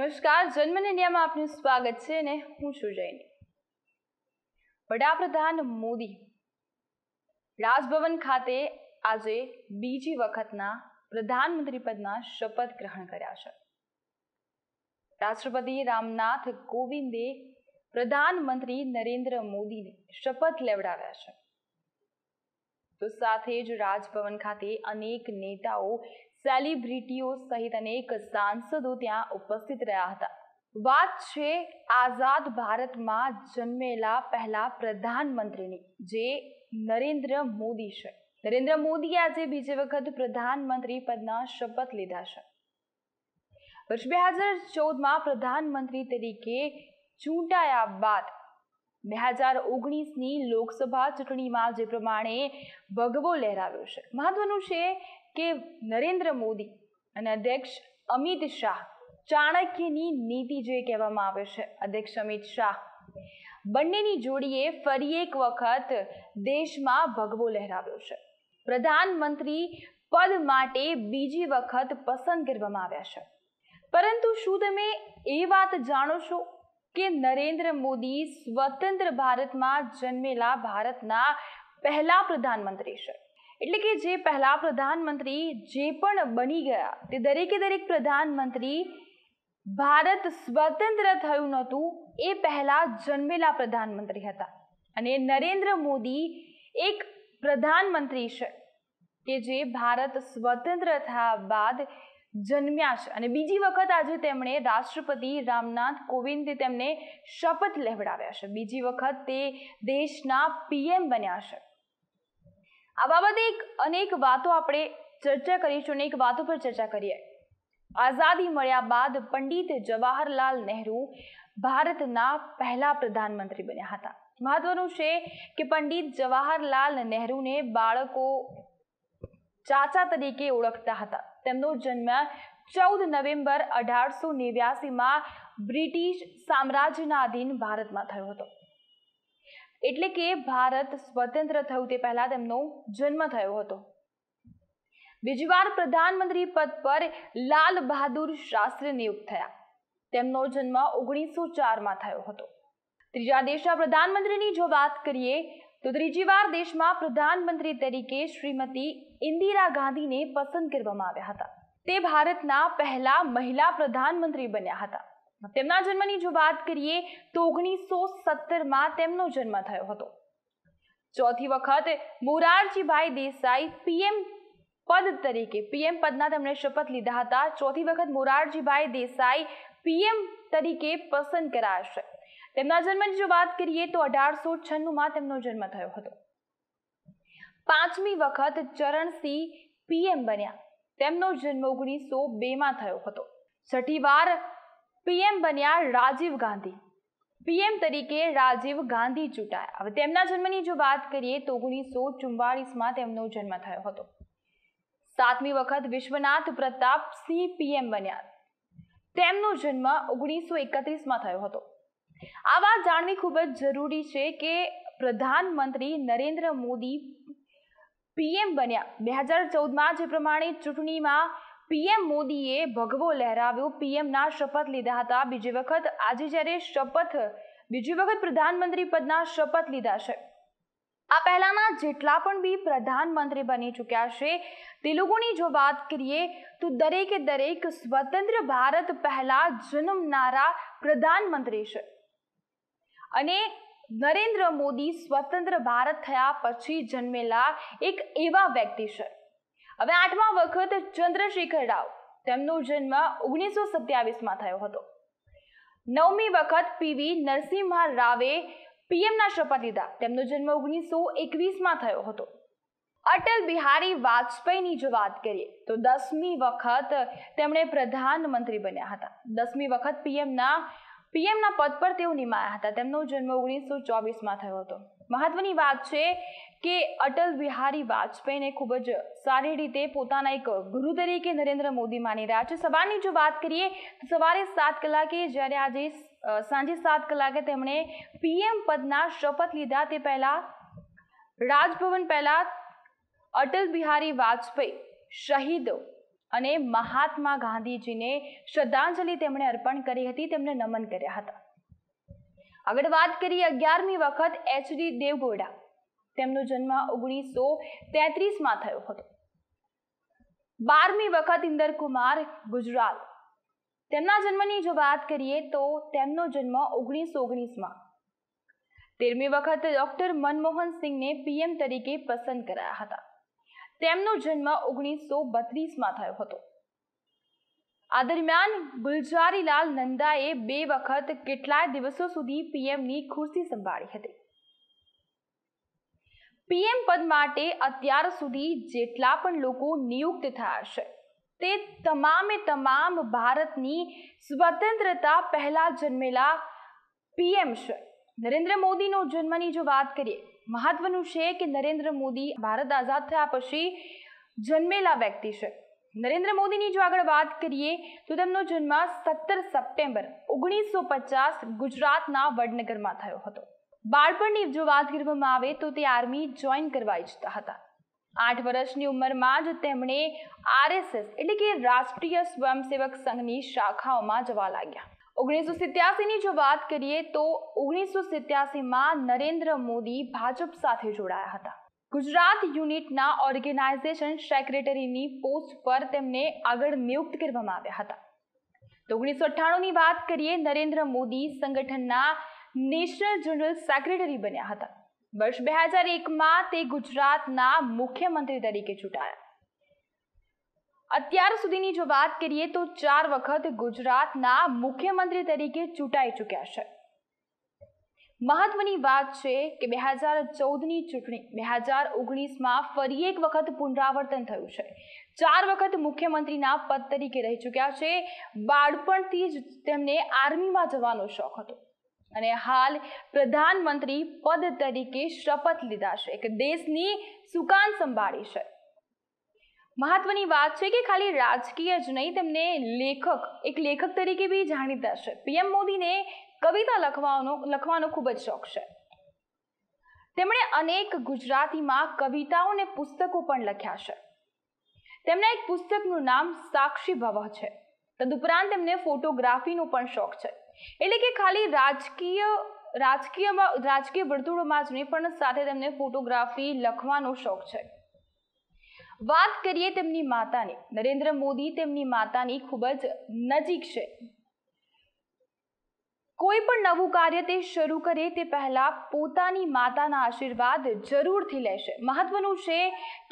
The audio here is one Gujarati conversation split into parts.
નમસ્કાર જન્મન ઇન્ડિયામાં આપનું સ્વાગત છે અને હું છું જૈની વડાપ્રધાન મોદી રાજભવન ખાતે આજે બીજી વખતના પ્રધાનમંત્રી પદના શપથ ગ્રહણ કર્યા છે રાષ્ટ્રપતિ રામનાથ કોવિંદે પ્રધાનમંત્રી નરેન્દ્ર મોદીને શપથ લેવડાવ્યા છે તો સાથે જ રાજભવન ખાતે અનેક નેતાઓ સેલિબ્રિટીઓ સહિત અનેક સાંસદો ત્યાં ઉપસ્થિત રહ્યા હતા વાત છે આઝાદ ભારતમાં જન્મેલા પહેલા પ્રધાનમંત્રીની જે નરેન્દ્ર મોદી છે નરેન્દ્ર મોદી આજે બીજી વખત પ્રધાનમંત્રી પદના શપથ લીધા છે વર્ષ બે હજાર ચૌદમાં પ્રધાનમંત્રી તરીકે ચૂંટાયા બાદ બે હજાર ઓગણીસની લોકસભા ચૂંટણીમાં જે પ્રમાણે ભગવો લહેરાવ્યો છે મહત્વનું છે કે નરેન્દ્ર મોદી અને અધ્યક્ષ અમિત શાહ ચાણક્યની નીતિ જે કહેવામાં આવે છે અધ્યક્ષ અમિત શાહ બંનેની જોડીએ ફરી એક વખત દેશમાં ભગવો લહેરાવ્યો છે પ્રધાનમંત્રી પદ માટે બીજી વખત પસંદ કરવામાં આવ્યા છે પરંતુ શું તમે એ વાત જાણો છો કે નરેન્દ્ર મોદી સ્વતંત્ર ભારતમાં જન્મેલા ભારતના પહેલા પ્રધાનમંત્રી છે એટલે કે જે પહેલાં પ્રધાનમંત્રી જે પણ બની ગયા તે દરેકે દરેક પ્રધાનમંત્રી ભારત સ્વતંત્ર થયું નહોતું એ પહેલાં જન્મેલા પ્રધાનમંત્રી હતા અને નરેન્દ્ર મોદી એક પ્રધાનમંત્રી છે કે જે ભારત સ્વતંત્ર થયા બાદ જન્મ્યા છે અને બીજી વખત આજે તેમણે રાષ્ટ્રપતિ રામનાથ કોવિંદે તેમને શપથ લેવડાવ્યા છે બીજી વખત તે દેશના પીએમ બન્યા છે આ બાબતે એક અનેક વાતો આપણે ચર્ચા કરીશું અને એક વાતો પર ચર્ચા કરીએ આઝાદી મળ્યા બાદ પંડિત જવાહરલાલ નહેરુ ભારતના પહેલા પ્રધાનમંત્રી બન્યા હતા મહત્વનું છે કે પંડિત જવાહરલાલ નહેરુને બાળકો ચાચા તરીકે ઓળખતા હતા તેમનો જન્મ ચૌદ નવેમ્બર અઢારસો નેવ્યાસીમાં બ્રિટિશ સામ્રાજ્યના અધીન ભારતમાં થયો હતો એટલે કે ભારત સ્વતંત્ર થયું તે પહેલા તેમનો જન્મ થયો હતો બીજી વાર પ્રધાનમંત્રી પદ પર લાલ બહાદુર શાસ્ત્રી નિયુક્ત થયા તેમનો જન્મ ઓગણીસો ચારમાં થયો હતો ત્રીજા દેશના પ્રધાનમંત્રીની જો વાત કરીએ તો ત્રીજી વાર દેશમાં પ્રધાનમંત્રી તરીકે શ્રીમતી ઇન્દિરા ગાંધીને પસંદ કરવામાં આવ્યા હતા તે ભારતના પહેલા મહિલા પ્રધાનમંત્રી બન્યા હતા તેમના જન્મની જો વાત કરીએ તો ઓગણીસો સત્તરમાં તેમનો જન્મ થયો હતો ચોથી વખત મોરારજીભાઈ દેસાઈ પીએમ પદ તરીકે પીએમ પદના તેમણે શપથ લીધા હતા ચોથી વખત મોરારજીભાઈ દેસાઈ પીએમ તરીકે પસંદ કરાશે તેમના જન્મની જો વાત કરીએ તો અઢારસો છન્નુંમાં તેમનો જન્મ થયો હતો પાંચમી વખત ચરણસિંહ પીએમ બન્યા તેમનો જન્મ ઓગણીસો બેમાં થયો હતો છઠ્ઠી વાર પીએમ બન્યા રાજીવ ગાંધી પીએમ તરીકે રાજીવ ગાંધી ચૂંટાયા હવે તેમના જન્મની જો વાત કરીએ તો ઓગણીસો ચુમ્બાળીસમાં તેમનો જન્મ થયો હતો સાતમી વખત વિશ્વનાથ પ્રતાપ સિંહ પીએમ બન્યા તેમનો જન્મ ઓગણીસો એકત્રીસમાં થયો હતો આ વાત જાણવી ખૂબ જ જરૂરી છે કે પ્રધાનમંત્રી નરેન્દ્ર મોદી પીએમ બન્યા બે હજાર ચૌદમાં જે પ્રમાણે ચૂંટણીમાં પીએમ મોદીએ ભગવો લહેરાવ્યો પીએમના શપથ લીધા હતા બીજી વખત આજે જ્યારે શપથ બીજી વખત પ્રધાનમંત્રી પદના શપથ લીધા છે આ પહેલાના જેટલા પણ બી પ્રધાનમંત્રી બની ચૂક્યા છે તે જો વાત કરીએ તો દરેકે દરેક સ્વતંત્ર ભારત પહેલા જન્મનારા પ્રધાનમંત્રી છે અને નરેન્દ્ર મોદી સ્વતંત્ર ભારત થયા પછી જન્મેલા એક એવા વ્યક્તિ છે હવે આઠમા વખત ચંદ્રશેખર રાવ તેમનો જન્મ ઓગણીસો સત્યાવીસમાં થયો હતો નવમી વખત પીવી નરસિંહ રાવે પીએમના શપથ લીધા તેમનો જન્મ ઓગણીસો એકવીસમાં થયો હતો અટલ બિહારી વાજપેયીની જો વાત કરીએ તો દસમી વખત તેમણે પ્રધાનમંત્રી બન્યા હતા દસમી વખત પીએમના પીએમના પદ પર તેઓ નિમાયા હતા તેમનો જન્મ ઓગણીસો ચોવીસમાં થયો હતો મહત્વની વાત છે કે અટલ બિહારી વાજપેયીને ખૂબ જ સારી રીતે પોતાના એક ગુરુ તરીકે નરેન્દ્ર મોદી માની રહ્યા છે સવારની જો વાત કરીએ તો સવારે સાત કલાકે જ્યારે આજે સાંજે સાત કલાકે તેમણે પીએમ પદના શપથ લીધા તે પહેલાં રાજભવન પહેલાં અટલ બિહારી વાજપેયી શહીદ અને મહાત્મા ગાંધીજીને શ્રદ્ધાંજલિ તેમણે અર્પણ કરી હતી તેમને નમન કર્યા હતા આગળ વાત કરીએ અગિયારમી વખત એચડી દેવગોડા તેમનો જન્મ ઓગણીસો તેત્રીસમાં થયો હતો બારમી વખત ઇન્દરકુમાર ગુજરાત તેમના જન્મની જો વાત કરીએ તો તેમનો જન્મ ઓગણીસો ઓગણીસમાં તેરમી વખત ડૉક્ટર મનમોહન સિંહને પીએમ તરીકે પસંદ કરાયા હતા તેમનો જન્મ ઓગણીસો બત્રીસમાં થયો હતો આ દરમિયાન ગુલઝારીલાલ નંદાએ બે વખત કેટલાય દિવસો સુધી પીએમની ખુરશી સંભાળી હતી પીએમ પદ માટે અત્યાર સુધી જેટલા પણ લોકો નિયુક્ત થયા છે તે તમામે તમામ ભારતની સ્વતંત્રતા પહેલા જન્મેલા પીએમ છે નરેન્દ્ર મોદીનો જન્મની જો વાત કરીએ મહત્વનું છે કે નરેન્દ્ર મોદી ભારત આઝાદ થયા પછી જન્મેલા વ્યક્તિ છે નરેન્દ્ર મોદીની જો આગળ વાત કરીએ તો તેમનો જન્મ સત્તર સપ્ટેમ્બર ઓગણીસો પચાસ ગુજરાતના વડનગરમાં થયો હતો બાળપણની જો વાત કરવામાં આવે તો તે આર્મી જોઈન કરવા ઈચ્છતા હતા આઠ વર્ષની ઉંમરમાં જ તેમણે આરએસએસ એટલે કે રાષ્ટ્રીય સ્વયંસેવક સંઘની શાખાઓમાં જવા લાગ્યા ઓગણીસો સિત્યાસીની જો વાત કરીએ તો ઓગણીસો સિત્યાસીમાં નરેન્દ્ર મોદી ભાજપ સાથે જોડાયા હતા ગુજરાત યુનિટના ઓર્ગેનાઇઝેશન સેક્રેટરીની પોસ્ટ પર તેમને આગળ નિયુક્ત કરવામાં આવ્યા હતા તો ઓગણીસો અઠ્ઠાણુંની વાત કરીએ નરેન્દ્ર મોદી સંગઠનના નેશનલ જનરલ સેક્રેટરી બન્યા હતા વર્ષ બે હજાર એકમાં તે ગુજરાતના મુખ્યમંત્રી તરીકે ચૂંટાયા અત્યાર સુધીની જો વાત કરીએ તો ચાર વખત ગુજરાતના મુખ્યમંત્રી તરીકે ચૂંટાઈ ચૂક્યા છે મહત્વની વાત છે કે બે હજાર ચૌદની ચૂંટણી બે હજાર ઓગણીસમાં ફરી એક વખત પુનરાવર્તન થયું છે ચાર વખત મુખ્યમંત્રીના પદ તરીકે રહી ચૂક્યા છે બાળપણથી જ તેમને આર્મીમાં જવાનો શોખ હતો અને હાલ પ્રધાનમંત્રી પદ તરીકે શપથ લીધા છે કે દેશની સુકાન સંભાળી છે મહત્વની વાત છે કે ખાલી રાજકીય જ નહીં તેમને લેખક એક લેખક તરીકે બી જાણીતા છે પીએમ મોદીને કવિતા લખવાનો લખવાનો ખૂબ જ શોખ છે તેમણે અનેક ગુજરાતીમાં કવિતાઓ અને પુસ્તકો પણ લખ્યા છે તેમના એક પુસ્તકનું નામ સાક્ષી ભવ છે તદુપરાંત તેમને ફોટોગ્રાફીનો પણ શોખ છે એટલે કે ખાલી રાજકીય રાજકીયમાં રાજકીય વર્તુળોમાં જ નહીં પણ સાથે તેમને ફોટોગ્રાફી લખવાનો શોખ છે વાત કરીએ તેમની માતાની નરેન્દ્ર મોદી તેમની માતાની ખૂબ જ નજીક છે કોઈ પણ નવું કાર્ય તે શરૂ કરે તે પહેલાં પોતાની માતાના આશીર્વાદ જરૂરથી લેશે મહત્વનું છે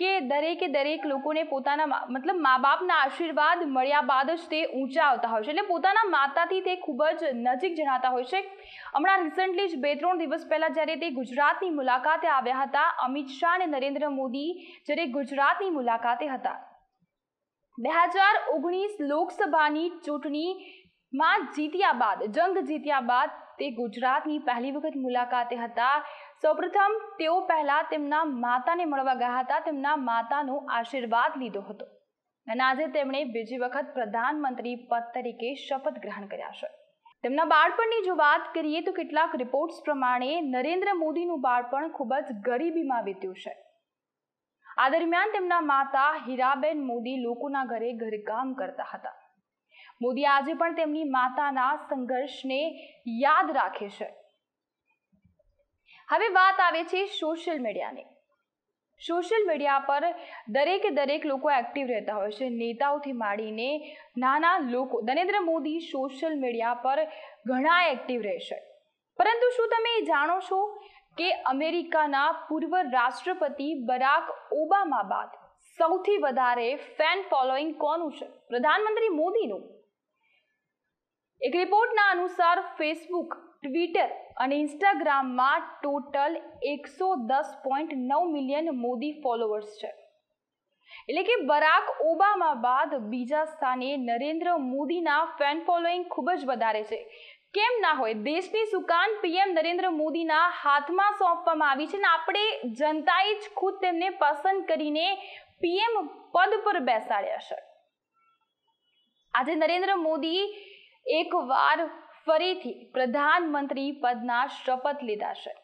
કે દરેકે દરેક લોકોને પોતાના મતલબ મા બાપના આશીર્વાદ મળ્યા બાદ જ તે ઊંચા આવતા હોય છે એટલે પોતાના માતાથી તે ખૂબ જ નજીક જણાતા હોય છે હમણાં રિસન્ટલી જ બે ત્રણ દિવસ પહેલાં જ્યારે તે ગુજરાતની મુલાકાતે આવ્યા હતા અમિત શાહ અને નરેન્દ્ર મોદી જ્યારે ગુજરાતની મુલાકાતે હતા બે હજાર ઓગણીસ લોકસભાની ચૂંટણી માં જીત્યા બાદ જંગ જીત્યા બાદ તે ગુજરાતની પહેલી વખત મુલાકાતે હતા સૌપ્રથમ તેઓ પહેલાં તેમના માતાને મળવા ગયા હતા તેમના માતાનો આશીર્વાદ લીધો હતો અને આજે તેમણે બીજી વખત પ્રધાનમંત્રી પદ તરીકે શપથ ગ્રહણ કર્યા છે તેમના બાળપણની જો વાત કરીએ તો કેટલાક રિપોર્ટ્સ પ્રમાણે નરેન્દ્ર મોદીનું બાળપણ ખૂબ જ ગરીબીમાં વીત્યું છે આ દરમિયાન તેમના માતા હીરાબેન મોદી લોકોના ઘરે ઘરકામ કરતા હતા મોદી આજે પણ તેમની માતાના સંઘર્ષને યાદ રાખે છે હવે વાત આવે છે સોશિયલ મીડિયાની સોશિયલ મીડિયા પર દરેકે દરેક લોકો એક્ટિવ રહેતા હોય છે નેતાઓથી માંડીને નાના લોકો નરેન્દ્ર મોદી સોશિયલ મીડિયા પર ઘણા એક્ટિવ રહેશે પરંતુ શું તમે જાણો છો કે અમેરિકાના પૂર્વ રાષ્ટ્રપતિ બરાક ઓબામા બાદ સૌથી વધારે ફેન ફોલોઈંગ કોનું છે પ્રધાનમંત્રી મોદીનું એક રિપોર્ટના અનુસાર ફેસબુક ટ્વિટર અને ઇન્સ્ટાગ્રામમાં ટોટલ એકસો દસ પોઈન્ટ નવ મિલિયન મોદી ફોલોઅર્સ છે એટલે કે બરાક ઓબામા બાદ બીજા સ્થાને નરેન્દ્ર મોદીના ફેન ફોલોઈંગ ખૂબ જ વધારે છે કેમ ના હોય દેશની સુકાન પીએમ નરેન્દ્ર મોદીના હાથમાં સોંપવામાં આવી છે અને આપણે જનતાએ જ ખુદ તેમને પસંદ કરીને પીએમ પદ પર બેસાડ્યા છે આજે નરેન્દ્ર મોદી એકવાર ફરીથી પ્રધાનમંત્રી પદના શપથ લીધા છે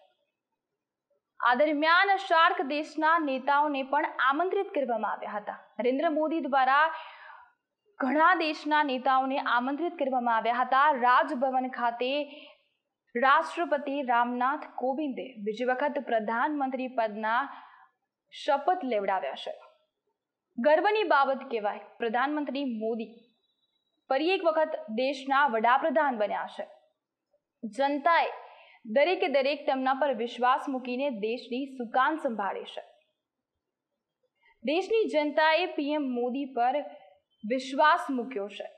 આ દરમિયાન સાર્ક દેશના નેતાઓને પણ આમંત્રિત કરવામાં આવ્યા હતા નરેન્દ્ર મોદી દ્વારા ઘણા દેશના નેતાઓને આમંત્રિત કરવામાં આવ્યા હતા રાજભવન ખાતે રાષ્ટ્રપતિ રામનાથ કોવિંદે બીજી વખત પ્રધાનમંત્રી પદના શપથ લેવડાવ્યા છે ગર્વની બાબત કહેવાય પ્રધાનમંત્રી મોદી ફરી એક વખત દેશના વડાપ્રધાન બન્યા છે જનતાએ દરેકે દરેક તેમના પર વિશ્વાસ મૂકીને દેશની સુકાન સંભાળે છે દેશની જનતાએ પીએમ મોદી પર વિશ્વાસ મૂક્યો છે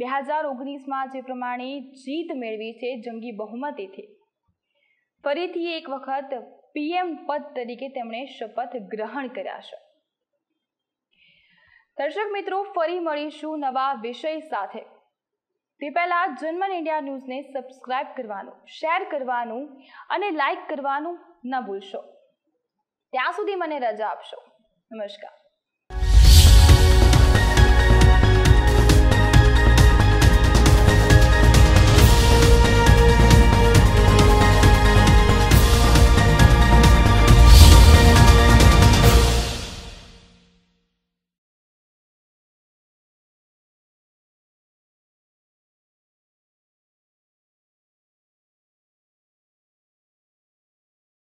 બે હજાર ઓગણીસમાં જે પ્રમાણે જીત મેળવી છે જંગી બહુમતીથી ફરીથી એક વખત પીએમ પદ તરીકે તેમણે શપથ ગ્રહણ કર્યા છે દર્શક મિત્રો ફરી મળીશું નવા વિષય સાથે તે પહેલાં જન્મન ઇન્ડિયા ન્યૂઝને સબસ્ક્રાઇબ કરવાનું શેર કરવાનું અને લાઇક કરવાનું ન ભૂલશો ત્યાં સુધી મને રજા આપશો નમસ્કાર